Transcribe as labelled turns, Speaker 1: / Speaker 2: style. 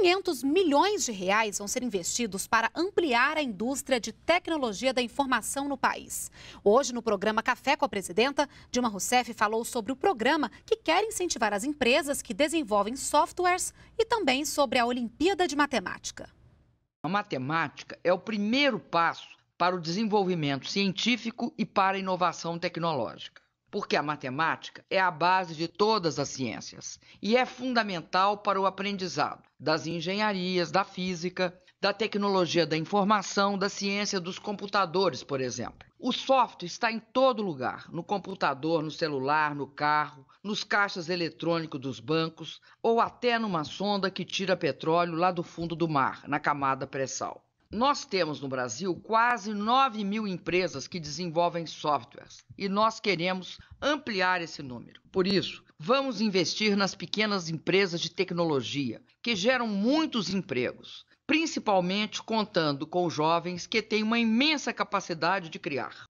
Speaker 1: 500 milhões de reais vão ser investidos para ampliar a indústria de tecnologia da informação no país. Hoje, no programa Café com a Presidenta, Dilma Rousseff falou sobre o programa que quer incentivar as empresas que desenvolvem softwares e também sobre a Olimpíada de Matemática.
Speaker 2: A matemática é o primeiro passo para o desenvolvimento científico e para a inovação tecnológica porque a matemática é a base de todas as ciências e é fundamental para o aprendizado das engenharias, da física, da tecnologia da informação, da ciência dos computadores, por exemplo. O software está em todo lugar: no computador, no celular, no carro, nos caixas eletrônicos dos bancos ou até numa sonda que tira petróleo lá do fundo do mar, na camada pré-sal. Nós temos no Brasil quase 9 mil empresas que desenvolvem softwares e nós queremos ampliar esse número. Por isso, vamos investir nas pequenas empresas de tecnologia, que geram muitos empregos, principalmente contando com jovens que têm uma imensa capacidade de criar.